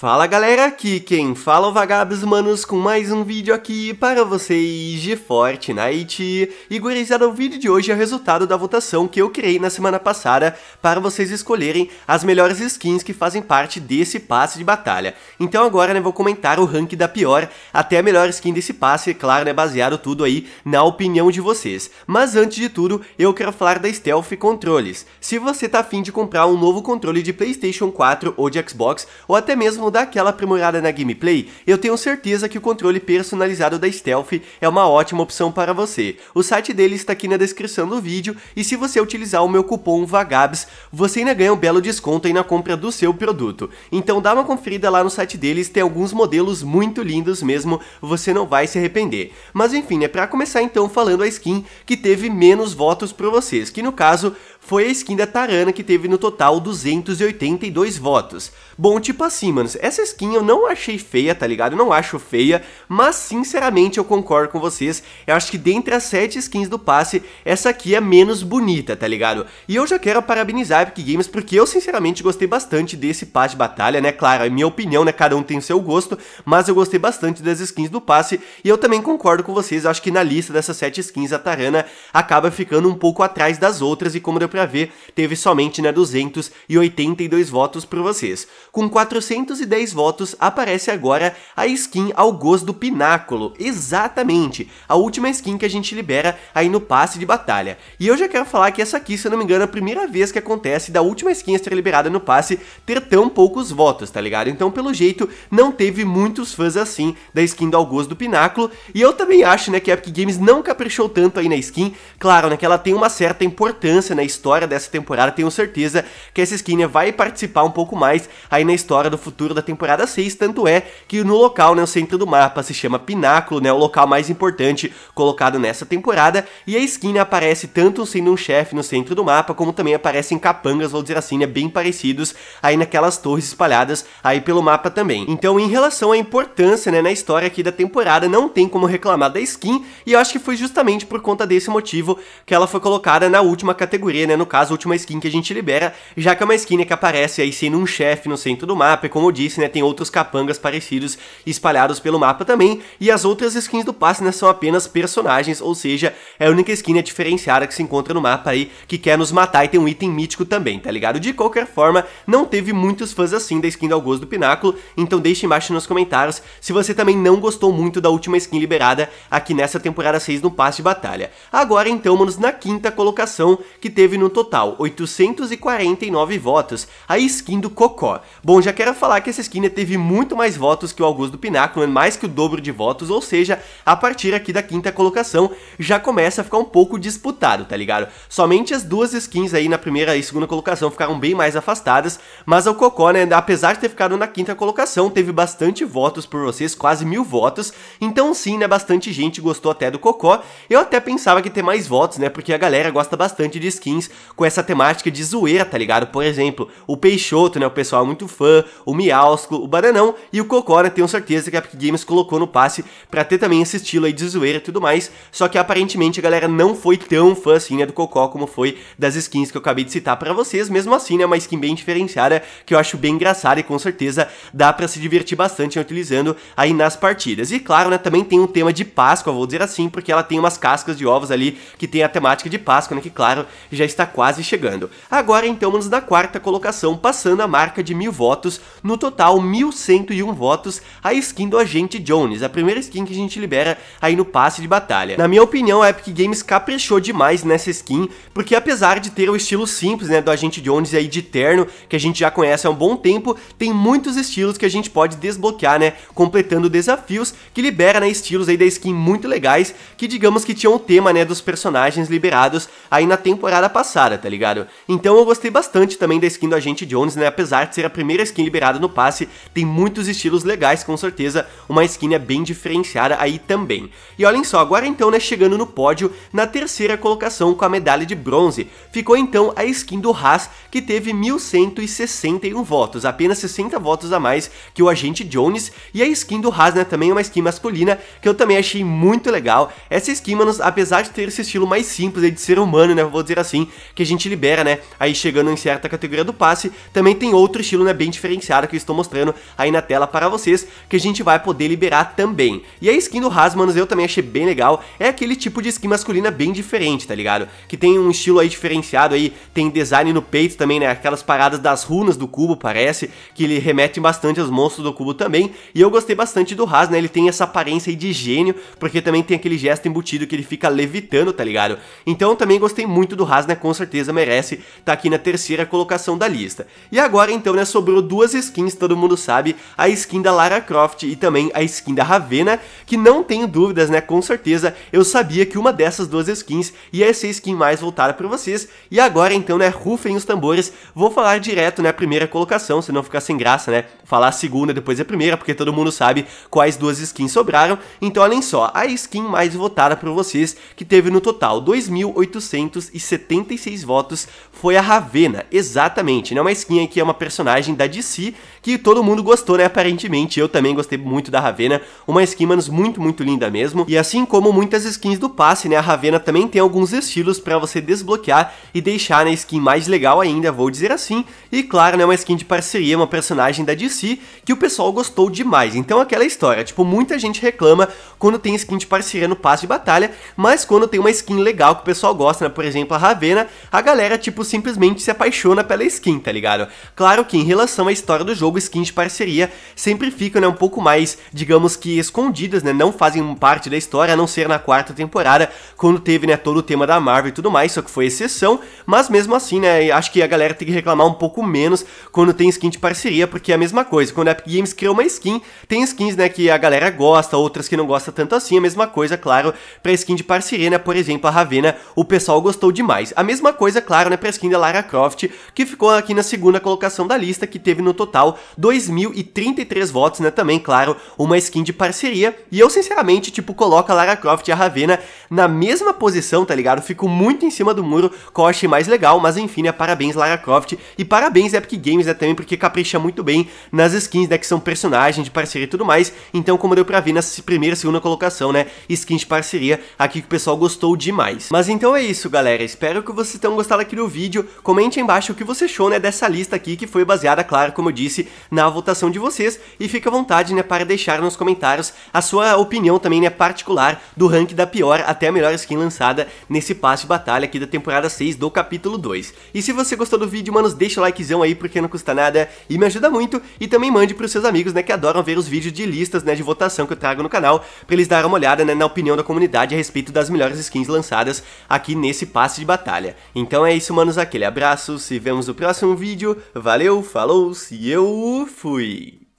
Fala galera, aqui quem fala é o Vagabos Manos com mais um vídeo aqui para vocês de Fortnite. E gurizada, o vídeo de hoje é o resultado da votação que eu criei na semana passada para vocês escolherem as melhores skins que fazem parte desse passe de batalha. Então agora né, vou comentar o rank da pior até a melhor skin desse passe, claro né, baseado tudo aí na opinião de vocês. Mas antes de tudo, eu quero falar da Stealth Controles. Se você tá afim de comprar um novo controle de Playstation 4 ou de Xbox, ou até mesmo dar aquela aprimorada na gameplay, eu tenho certeza que o controle personalizado da Stealth é uma ótima opção para você. O site dele está aqui na descrição do vídeo e se você utilizar o meu cupom VAGABS, você ainda ganha um belo desconto aí na compra do seu produto. Então dá uma conferida lá no site deles, tem alguns modelos muito lindos mesmo, você não vai se arrepender. Mas enfim, é né, para começar então falando a skin que teve menos votos para vocês, que no caso foi a skin da Tarana que teve no total 282 votos. Bom, tipo assim, manos, essa skin eu não achei feia, tá ligado? Eu não acho feia, mas sinceramente eu concordo com vocês, eu acho que dentre as 7 skins do passe, essa aqui é menos bonita, tá ligado? E eu já quero parabenizar a Epic Games porque eu sinceramente gostei bastante desse passe de batalha, né? Claro, é minha opinião, né? Cada um tem o seu gosto, mas eu gostei bastante das skins do passe e eu também concordo com vocês, eu acho que na lista dessas 7 skins a Tarana acaba ficando um pouco atrás das outras e como deu pra para ver, teve somente né, 282 votos para vocês. Com 410 votos, aparece agora a skin Algoz do Pináculo, exatamente, a última skin que a gente libera aí no passe de batalha. E eu já quero falar que essa aqui, se eu não me engano, é a primeira vez que acontece da última skin a ser liberada no passe ter tão poucos votos, tá ligado? Então, pelo jeito, não teve muitos fãs assim da skin do Algoz do Pináculo, e eu também acho, né, que a Epic Games não caprichou tanto aí na skin, claro, né, que ela tem uma certa importância na história história dessa temporada, tenho certeza que essa skin vai participar um pouco mais aí na história do futuro da temporada 6, tanto é que no local, né, o centro do mapa se chama Pináculo, né, o local mais importante colocado nessa temporada, e a skin aparece tanto sendo um chefe no centro do mapa, como também aparece em capangas, vou dizer assim, né, bem parecidos aí naquelas torres espalhadas aí pelo mapa também. Então, em relação à importância, né, na história aqui da temporada, não tem como reclamar da skin, e eu acho que foi justamente por conta desse motivo que ela foi colocada na última categoria, né, né, no caso, a última skin que a gente libera, já que é uma skin que aparece aí sendo um chefe no centro do mapa, e como eu disse, né, tem outros capangas parecidos espalhados pelo mapa também, e as outras skins do passe, né, são apenas personagens, ou seja, é a única skin né, diferenciada que se encontra no mapa aí, que quer nos matar e tem um item mítico também, tá ligado? De qualquer forma, não teve muitos fãs assim da skin do Algoz do Pináculo, então deixe embaixo nos comentários se você também não gostou muito da última skin liberada aqui nessa temporada 6 no passe de batalha. Agora então, manos, na quinta colocação, que teve no total 849 votos, a skin do Cocó. Bom, já quero falar que essa skin teve muito mais votos que o Augusto Pináculo, mais que o dobro de votos, ou seja, a partir aqui da quinta colocação já começa a ficar um pouco disputado, tá ligado? Somente as duas skins aí na primeira e segunda colocação ficaram bem mais afastadas, mas o Cocó, né, apesar de ter ficado na quinta colocação, teve bastante votos por vocês, quase mil votos, então sim, né, bastante gente gostou até do Cocó, eu até pensava que ter mais votos, né, porque a galera gosta bastante de skins com essa temática de zoeira, tá ligado? Por exemplo, o Peixoto, né? O pessoal é muito fã, o Miausco, o Bananão e o Cocó, né? Tenho certeza que a Epic Games colocou no passe pra ter também esse estilo aí de zoeira e tudo mais. Só que aparentemente a galera não foi tão fã assim, né? Do Cocó como foi das skins que eu acabei de citar pra vocês. Mesmo assim, né? Uma skin bem diferenciada que eu acho bem engraçada e com certeza dá pra se divertir bastante né, utilizando aí nas partidas. E claro, né? Também tem um tema de Páscoa, vou dizer assim, porque ela tem umas cascas de ovos ali que tem a temática de Páscoa, né? Que claro, já está está quase chegando. Agora então na quarta colocação, passando a marca de mil votos, no total 1101 votos, a skin do Agente Jones, a primeira skin que a gente libera aí no passe de batalha. Na minha opinião, a Epic Games caprichou demais nessa skin, porque apesar de ter o estilo simples né, do Agente Jones aí de terno, que a gente já conhece há um bom tempo, tem muitos estilos que a gente pode desbloquear, né, completando desafios, que libera né, estilos aí da skin muito legais, que digamos que tinham o tema né, dos personagens liberados aí na temporada passada Sarah, tá ligado? Então eu gostei bastante também da skin do Agente Jones, né? Apesar de ser a primeira skin liberada no passe, tem muitos estilos legais, com certeza. Uma skin é bem diferenciada aí também. E olhem só, agora então, né, chegando no pódio, na terceira colocação com a medalha de bronze, ficou então a skin do Haas, que teve 1.161 votos, apenas 60 votos a mais que o Agente Jones, e a skin do Haas, né, também é uma skin masculina, que eu também achei muito legal. Essa skin, mano, apesar de ter esse estilo mais simples de ser humano, né, vou dizer assim, que a gente libera, né? Aí chegando em certa categoria do passe, também tem outro estilo, né? Bem diferenciado que eu estou mostrando aí na tela para vocês, que a gente vai poder liberar também. E a skin do Haas, manos, eu também achei bem legal. É aquele tipo de skin masculina bem diferente, tá ligado? Que tem um estilo aí diferenciado aí, tem design no peito também, né? Aquelas paradas das runas do cubo, parece, que ele remete bastante aos monstros do cubo também. E eu gostei bastante do Haas, né? Ele tem essa aparência aí de gênio, porque também tem aquele gesto embutido que ele fica levitando, tá ligado? Então também gostei muito do Haas, né? Com com certeza merece estar tá aqui na terceira colocação da lista. E agora então, né, sobrou duas skins, todo mundo sabe, a skin da Lara Croft e também a skin da Ravena, que não tenho dúvidas, né, com certeza eu sabia que uma dessas duas skins ia ser a skin mais voltada para vocês. E agora então, né, rufem os tambores, vou falar direto, né, primeira colocação, se não ficar sem graça, né, falar a segunda, depois a primeira, porque todo mundo sabe quais duas skins sobraram. Então olhem só, a skin mais votada por vocês, que teve no total 2.876 votos, foi a Ravena, exatamente, né? Uma skin que é uma personagem da DC, que todo mundo gostou, né? Aparentemente, eu também gostei muito da Ravena, uma skin, manos, muito, muito linda mesmo. E assim como muitas skins do passe, né? A Ravena também tem alguns estilos para você desbloquear e deixar na né, skin mais legal ainda, vou dizer assim. E claro, né? Uma skin de parceria, uma personagem da DC, si que o pessoal gostou demais. Então aquela história, tipo, muita gente reclama quando tem skin de parceria no passe de batalha, mas quando tem uma skin legal que o pessoal gosta, né? por exemplo, a Ravena, a galera, tipo, simplesmente se apaixona pela skin, tá ligado? Claro que em relação à história do jogo, skin de parceria sempre ficam, né, um pouco mais, digamos que escondidas, né, não fazem parte da história, a não ser na quarta temporada, quando teve, né, todo o tema da Marvel e tudo mais, só que foi exceção, mas mesmo assim, né, acho que a galera tem que reclamar um pouco menos quando tem skin de parceria, porque é a mesma coisa. Quando a Epic Games criou uma skin, tem skins, né, que a galera gosta, outras que não gosta tanto assim. A mesma coisa, claro, pra skin de parceria, né, por exemplo, a Ravena, o pessoal gostou demais. A mesma coisa, claro, né, pra skin da Lara Croft, que ficou aqui na segunda colocação da lista, que teve no total 2.033 votos, né, também, claro, uma skin de parceria. E eu, sinceramente, tipo, coloco a Lara Croft e a Ravena na mesma posição, tá ligado? Fico muito em cima do muro, qual eu achei mais legal, mas enfim, né, parabéns Lara Croft e parabéns Epic Games, né, também, porque capricha muito bem na nas skins, né? Que são personagens de parceria e tudo mais. Então, como deu pra ver nessa primeira e segunda colocação, né? Skin de parceria aqui que o pessoal gostou demais. Mas então é isso, galera. Espero que vocês tenham gostado aqui do vídeo. Comente aí embaixo o que você achou, né? Dessa lista aqui, que foi baseada, claro, como eu disse, na votação de vocês. E fica à vontade, né? Para deixar nos comentários a sua opinião também, né? Particular do rank da pior até a melhor skin lançada nesse passe de batalha aqui da temporada 6 do capítulo 2. E se você gostou do vídeo, mano, deixa o likezão aí porque não custa nada e me ajuda muito. E também mande para os seus amigos, né, que adoram ver os vídeos de listas, né, de votação que eu trago no canal, para eles darem uma olhada, né, na opinião da comunidade a respeito das melhores skins lançadas aqui nesse passe de batalha. Então é isso, manos, aquele abraço, se vemos no próximo vídeo, valeu, falou, se eu fui!